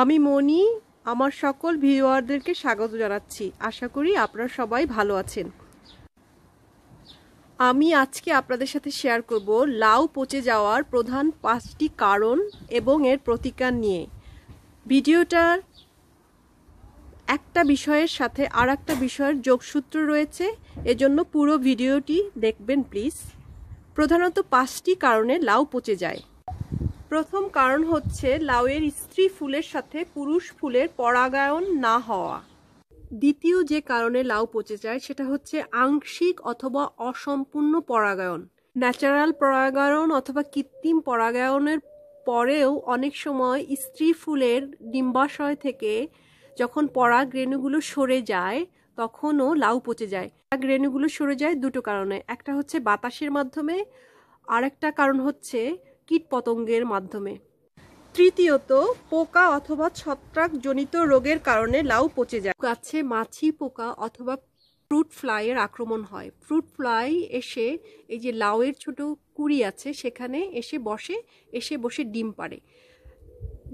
আমি মনি আমার সকল ভিউয়ারদেরকে স্বাগত জানাচ্ছি আশা করি আপনারা সবাই ভালো আছেন আমি আজকে আপনাদের সাথে শেয়ার করব লাউ পচে যাওয়ার প্রধান পাঁচটি কারণ এবং এর প্রতিকার নিয়ে ভিডিওটার একটা বিষয়ের সাথে আর একটা বিষয়ের যোগসূত্র রয়েছে এজন্য পুরো ভিডিওটি দেখবেন প্লিজ প্রধানত পাঁচটি কারণে লাউ পচে যায় প্রথম কারণ হচ্ছে লাউয়ের স্ত্রী ফুলের সাথে পুরুষ ফুলের পরাগায়ন না হওয়া দ্বিতীয় যে কারণে লাউ পচে যায় সেটা হচ্ছে আংশিক অথবা অসম্পূর্ণ পরাগায়ন ন্যাচারাল পরাগায়ন অথবা কৃত্রিম পরাগায়নের পরেও অনেক সময় স্ত্রী ফুলের ডিম্বাশয় থেকে যখন পরাগ রেণুগুলো সরে যায় তখনও লাউ পচে যায় পরাগ রেণুগুলো সরে যায় দুটো কারণে একটা হচ্ছে বাতাসের মাধ্যমে আরেকটা কারণ হচ্ছে কীটপতঙ্গের মাধ্যমে তৃতীয়ত পোকা অথবা ছত্রাকজনিত রোগের কারণে লাউ পচে যায় গাছে মাছি পোকা অথবা ফ্রুট ফ্লাইয়ের আক্রমণ হয় ফ্রুট ফ্লাই এসে এই যে লাউয়ের ছোট কুড়ি আছে সেখানে এসে বসে এসে বসে ডিম পাড়ে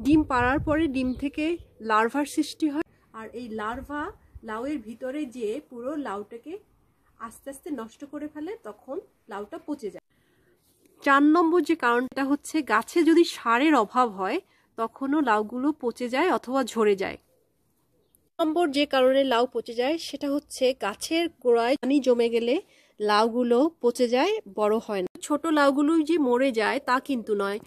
ডিম পাড়ার পরে ডিম থেকে লার্ভার সৃষ্টি হয় আর এই লার্ভা লাউয়ের ভিতরে যেয়ে পুরো লাউটাকে আস্তে আস্তে নষ্ট করে ফেলে তখন লাউটা পচে যায় চার নম্বর যে কারণটা হচ্ছে গাছে যদি সারের অভাব হয় তখনও লাউগুলো পচে যায় অথবা ঝরে যায় নম্বর যে কারণে লাউ পচে যায় সেটা হচ্ছে গাছের গোড়ায় পানি জমে গেলে লাউগুলো পচে যায় বড় হয় না ছোট লাউগুলো যে মরে যায় তা কিন্তু নয়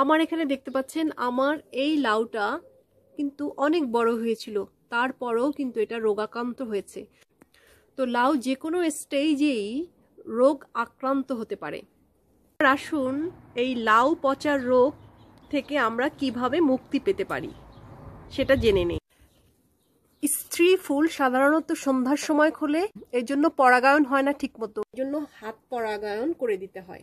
আমার এখানে দেখতে পাচ্ছেন আমার এই লাউটা কিন্তু অনেক বড় হয়েছিল তারপরেও কিন্তু এটা রোগাক্রান্ত হয়েছে তো লাউ যে কোনো স্টেজেই রোগ আক্রান্ত হতে পারে আসুন এই লাউ পচা রোগ থেকে আমরা কিভাবে মুক্তি পেতে পারি সেটা জেনে নেই স্ত্রী ফুল সাধারণত সন্ধ্যার সময় খোলে এর জন্য পরাগায়ন হয় না ঠিকমতো এর জন্য হাত পরাগায়ন করে দিতে হয়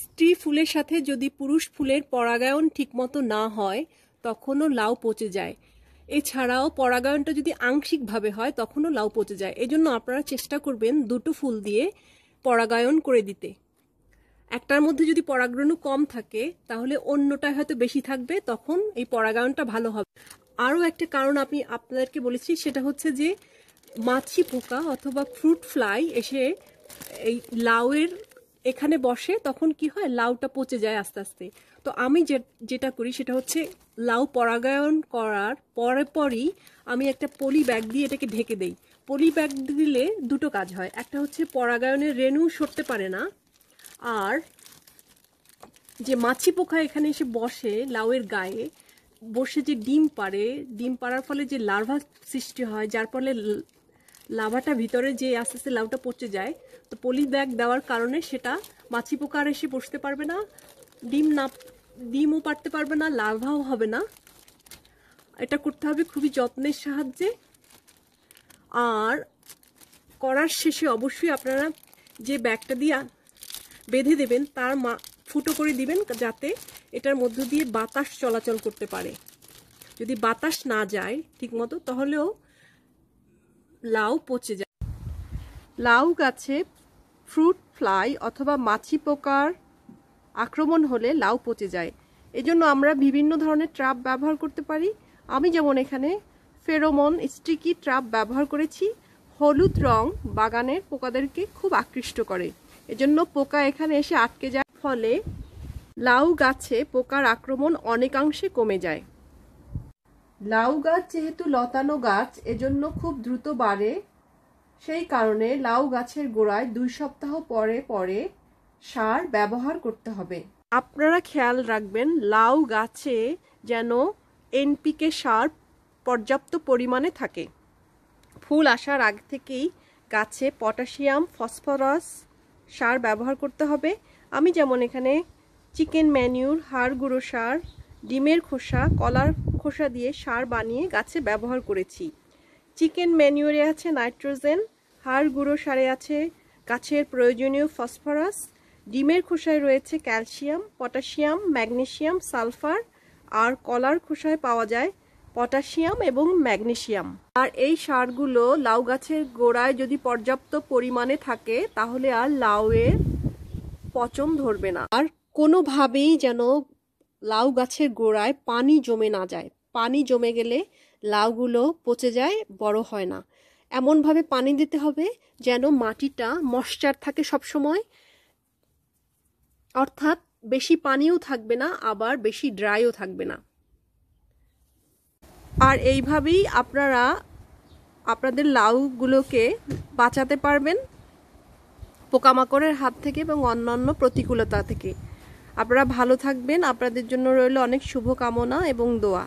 স্ত্রী ফুলের সাথে যদি পুরুষ ফুলের পরাগায়ন ঠিকমতো না হয় তখনও লাউ পচে যায় এছাড়াও পরাগায়নটা যদি আংশিকভাবে হয় তখনও লাউ পচে যায় এজন্য আপনারা চেষ্টা করবেন দুটো ফুল দিয়ে পরাগায়ন করে দিতে একটার মধ্যে যদি পরাগরেণু কম থাকে তাহলে অন্যটায় হয়তো বেশি থাকবে তখন এই পরাগায়নটা ভালো হবে আরও একটা কারণ আমি আপনাদেরকে বলেছি সেটা হচ্ছে যে মাছি পোকা অথবা ফ্রুট ফ্লাই এসে এই লাউয়ের এখানে বসে তখন কি হয় লাউটা পচে যায় আস্তে আস্তে তো আমি যে যেটা করি সেটা হচ্ছে লাউ পরাগায়ন করার পরে পরই আমি একটা পলি ব্যাগ দিয়ে এটাকে ঢেকে দেই পলি ব্যাগ দিলে দুটো কাজ হয় একটা হচ্ছে পরাগায়নের রেণু সরতে পারে না আর যে মাছি পোকা এখানে এসে বসে লাউয়ের গায়ে বসে যে ডিম পারে ডিম পাড়ার ফলে যে লার্ভা সৃষ্টি হয় যার ফলে লাভাটা ভিতরে যে আস্তে আস্তে লাউটা পচে যায় তো পলি ব্যাগ দেওয়ার কারণে সেটা মাছি পোকার এসে বসতে পারবে না ডিম না ডিমও পারতে পারবে না লার্ভাও হবে না এটা করতে হবে খুবই যত্নের সাহায্যে আর করার শেষে অবশ্যই আপনারা যে ব্যাগটা দিয়ে বেঁধে দেবেন তার মা ফুটো করে দিবেন যাতে এটার মধ্য দিয়ে বাতাস চলাচল করতে পারে যদি বাতাস না যায় ঠিকমতো তাহলেও লাউ পচে যায় লাউ গাছে ফ্রুট ফ্লাই অথবা মাছি পোকার আক্রমণ হলে লাউ পচে যায় এজন্য আমরা বিভিন্ন ধরনের ট্রাপ ব্যবহার করতে পারি আমি যেমন এখানে ফেরোমন স্টিকি ট্রাপ ব্যবহার করেছি হলুদ রং বাগানের পোকাদেরকে খুব আকৃষ্ট করে এজন্য পোকা এখানে এসে আটকে যায় ফলে লাউ গাছে পোকার আক্রমণ অনেকাংশে কমে যায় লাউ গাছ যেহেতু লতানো গাছ এজন্য খুব দ্রুত বাড়ে সেই কারণে লাউ গাছের গোড়ায় দুই সপ্তাহ পরে পরে সার ব্যবহার করতে হবে আপনারা খেয়াল রাখবেন লাউ গাছে যেন এনপিকে সার পর্যাপ্ত পরিমাণে থাকে ফুল আসার আগ থেকেই গাছে পটাশিয়াম ফসফরাস সার ব্যবহার করতে হবে আমি যেমন এখানে চিকেন ম্যানিউর হাড় গুঁড়ো সার ডিমের খোসা কলার খোসা দিয়ে সার বানিয়ে গাছে ব্যবহার করেছি চিকেন ম্যানিউরে আছে নাইট্রোজেন হাড় গুঁড়ো সারে আছে গাছের প্রয়োজনীয় ফসফরাস ডিমের খোসায় রয়েছে ক্যালসিয়াম পটাশিয়াম ম্যাগনেশিয়াম সালফার আর কলার খোসায় পাওয়া যায় পটাশিয়াম এবং ম্যাগনেশিয়াম আর এই সারগুলো লাউ গাছের গোড়ায় যদি পর্যাপ্ত পরিমাণে থাকে তাহলে আর লাউয়ের পচন ধরবে না আর কোনোভাবেই যেন লাউ গাছের গোড়ায় পানি জমে না যায় পানি জমে গেলে লাউগুলো পচে যায় বড় হয় না এমনভাবে পানি দিতে হবে যেন মাটিটা মশ্চার থাকে সবসময় অর্থাৎ বেশি পানিও থাকবে না আবার বেশি ড্রাইও থাকবে না আর এইভাবেই আপনারা আপনাদের লাউগুলোকে বাঁচাতে পারবেন পোকামাকড়ের হাত থেকে এবং অন্যান্য প্রতিকূলতা থেকে আপনারা ভালো থাকবেন আপনাদের জন্য রইল অনেক শুভকামনা এবং দোয়া